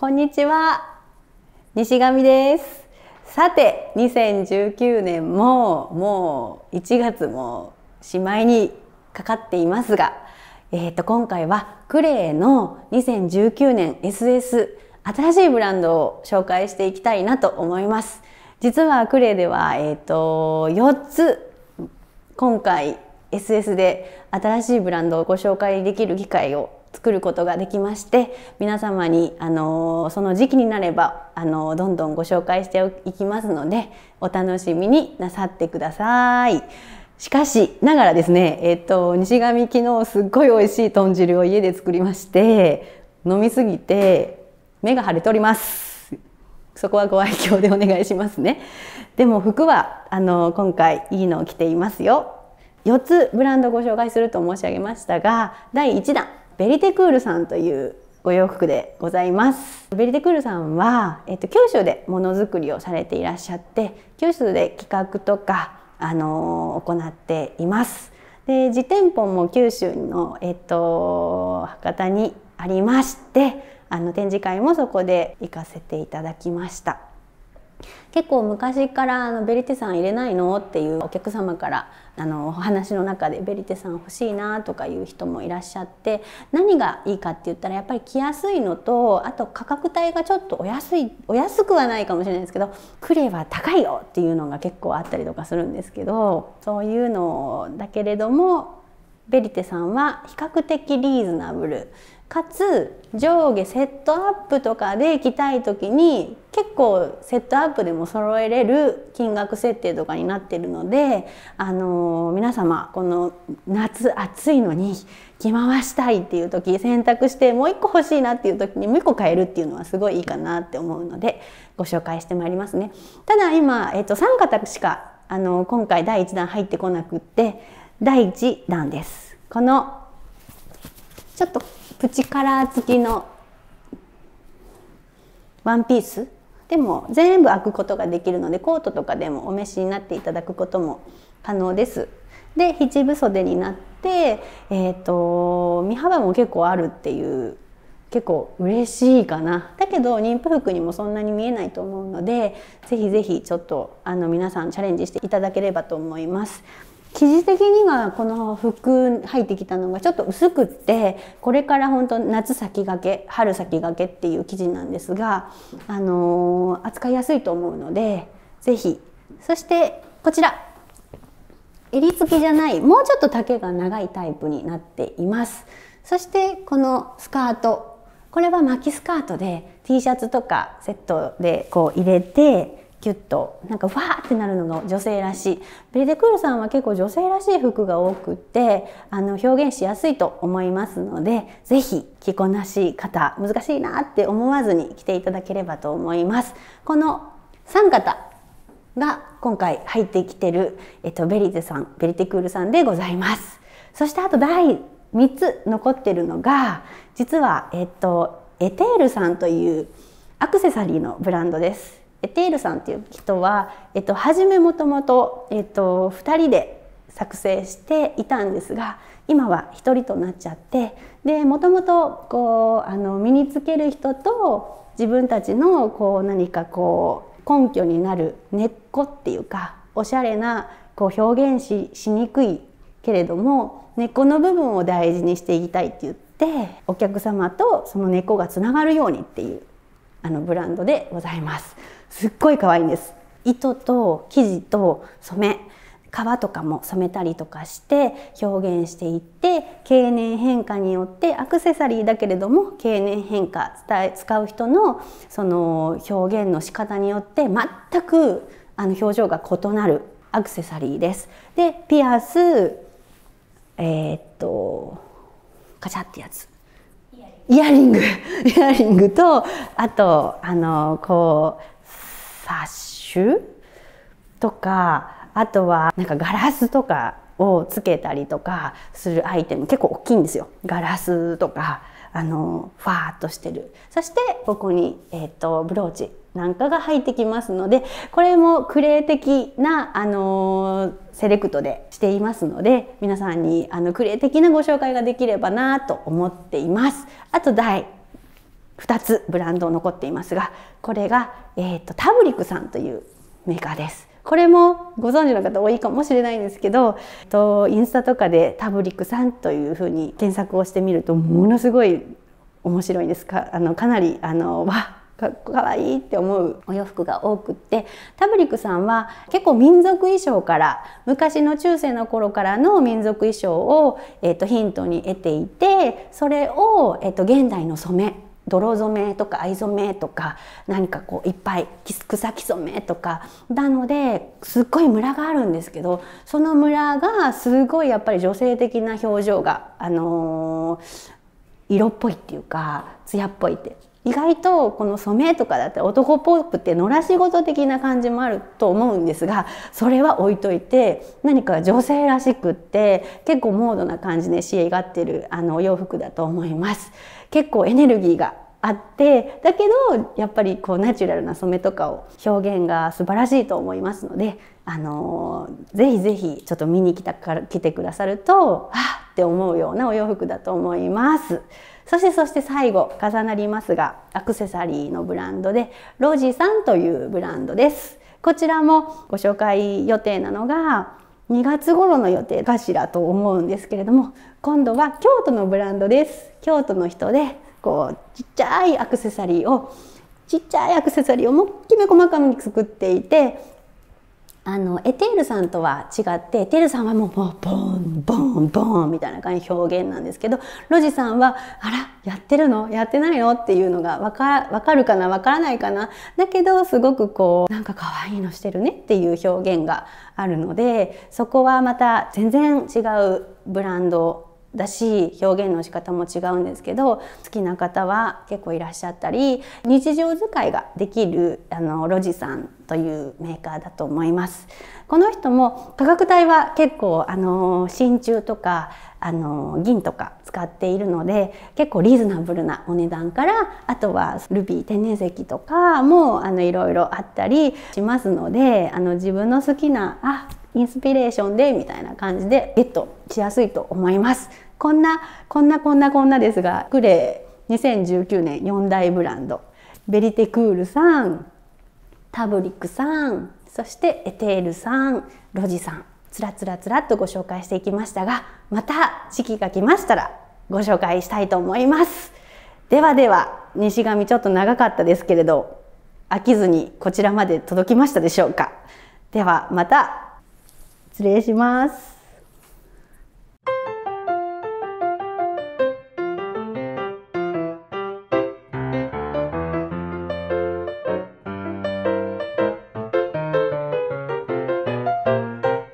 こんにちは西上ですさて2019年ももう1月もしまいにかかっていますが、えー、と今回はクレイの2019年 SS 新しいブランドを紹介していきたいなと思います。実はクレイでは、えーと、と4つ今回 SS で新しいブランドをご紹介できる機会を作ることができまして皆様にあのその時期になればあのどんどんご紹介していきますのでお楽しみになさってください。しかしながらですね、えっと、西上昨日すっごい美味しい豚汁を家で作りまして飲みすぎて目が腫れております。そこはご愛嬌でお願いしますね。でも服はあの今回いいのを着ていますよ。4つブランドご紹介すると申し上げましたが第1弾ベリテクールさんというご洋服でございますベリテクールさんは、えっと、九州でものづくりをされていらっしゃって九州で企画とか、あの行っていますで自店舗も九州の、えっと、博多にありましてあの展示会もそこで行かせていただきました結構昔からあのベリテさん入れないのっていうお客様からあのお話の中でベリテさん欲しいなとかいう人もいらっしゃって何がいいかって言ったらやっぱり着やすいのとあと価格帯がちょっとお安いお安くはないかもしれないですけどクレは高いよっていうのが結構あったりとかするんですけどそういうのだけれどもベリテさんは比較的リーズナブルかつ上下セットアップとかで着たい時に結構セットアップでも揃えれる金額設定とかになってるので、あのー、皆様この夏暑いのに着回したいっていう時選択してもう一個欲しいなっていう時にもう一個買えるっていうのはすごいいいかなって思うのでご紹介してまいりますね。ただ今、えっと3方しか、あのー、今回第1弾入ってこなくって第1弾です。このちょっとプチカラー付きのワンピースでも全部開くことができるのでコートとかでもお召しになっていただくことも可能です。で七分袖になって、えーと、と身幅も結構あるっていう結構嬉しいかなだけど妊婦服にもそんなに見えないと思うので是非是非ちょっとあの皆さんチャレンジしていただければと思います。生地的にはこの服入ってきたのがちょっと薄くってこれから本当夏先駆け春先駆けっていう生地なんですが、あのー、扱いやすいと思うので是非そしてこちら襟付きじゃないもうちょっと丈が長いタイプになっていますそしてこのスカートこれは巻きスカートで T シャツとかセットでこう入れてキュッとなんかわーってなるのが女性らしいベリデクールさんは結構女性らしい服が多くってあの表現しやすいと思いますので是非着こなし方難しいなって思わずに着ていただければと思います。この3型が今回入ってきてる、えっと、ベリテさんベリテクールさんでございます。そしてあと第3つ残ってるのが実は、えっと、エテールさんというアクセサリーのブランドです。テールさんっていう人は、えっと、初めもともと、えっと、2人で作成していたんですが今は1人となっちゃってでもともとこうあの身につける人と自分たちのこう何かこう根拠になる根っこっていうかおしゃれなこう表現ししにくいけれども根っこの部分を大事にしていきたいって言ってお客様とその根っこがつながるようにっていうあのブランドでございますすっごい可愛いんです糸と生地と染め革とかも染めたりとかして表現していって経年変化によってアクセサリーだけれども経年変化使う人のその表現の仕方によって全くあの表情が異なるアクセサリーです。でピアスえー、っとカチャってやつイヤリング、イヤリングと、あと、あの、こう、サッシュとか、あとは、なんかガラスとかをつけたりとかするアイテム、結構大きいんですよ。ガラスとか、あの、ファーっとしてる。そして、ここに、えっ、ー、と、ブローチなんかが入ってきますのでこれもクレー的な、あのー、セレクトでしていますので皆さんにあのクレー的なご紹介ができればなと思っています。あと第2つブランド残っていますがこれが、えーと、タブリクさんというメーカーです。これもご存知の方多いかもしれないんですけど、えっと、インスタとかでタブリックさんというふうに検索をしてみるとものすごい面白いんですかあのかなりあのわかかわいいって思うお洋服が多くってタブリックさんは結構民族衣装から昔の中世の頃からの民族衣装を、えー、とヒントに得ていてそれを、えー、と現代の染め泥染めとか藍染めとか何かこういっぱい草木染めとかなのですっごいムラがあるんですけどそのムラがすごいやっぱり女性的な表情が、あのー、色っぽいっていうか艶っぽいって意外とこの染めとかだって男っぽくて野良仕事的な感じもあると思うんですがそれは置いといて何か女性らしくって結構モードな感じで仕上がってるあのお洋服だと思います。結構エネルギーがあってだけどやっぱりこうナチュラルな染めとかを表現が素晴らしいと思いますので、あのー、ぜひぜひちょっと見に来たから来てくださるとあって思うようなお洋服だと思います。そしてそして最後重なりますがアクセサリーのブランドでロジさんというブランドです。こちらもご紹介予定なのが2月頃の予定かしらと思うんですけれども今度は京都のブランドです京都の人でこうちっちゃいアクセサリーをちっちゃいアクセサリーをもっきめ細かに作っていてあのエテールさんとは違ってエテールさんはもうボンボンボンみたいな感じ表現なんですけどロジさんは「あらやってるのやってないの?」っていうのが分か分かるかな分からないかなだけどすごくこうなんか可愛いのしてるねっていう表現があるのでそこはまた全然違うブランドだし表現の仕方も違うんですけど好きな方は結構いらっしゃったり日常使いができるあのロジさんというメーカーだと思います。この人も価格帯は結構あの真鍮とかあの銀とか使っているので結構リーズナブルなお値段からあとはルビー天然石とかもあのいろいろあったりしますのであの自分の好きなあインスピレーションでみたいな感じでゲットしやすいと思います。こんなこんなこんなこんなですがクレイ2019年4大ブランドベリテクールさんタブリックさんそしてエテールさんロジさんつらつらつらっとご紹介していきましたがまた時期が来ましたらご紹介したいと思いますではでは西上ちょっと長かったですけれど飽きずにこちらまで届きましたでしょうかではまた失礼します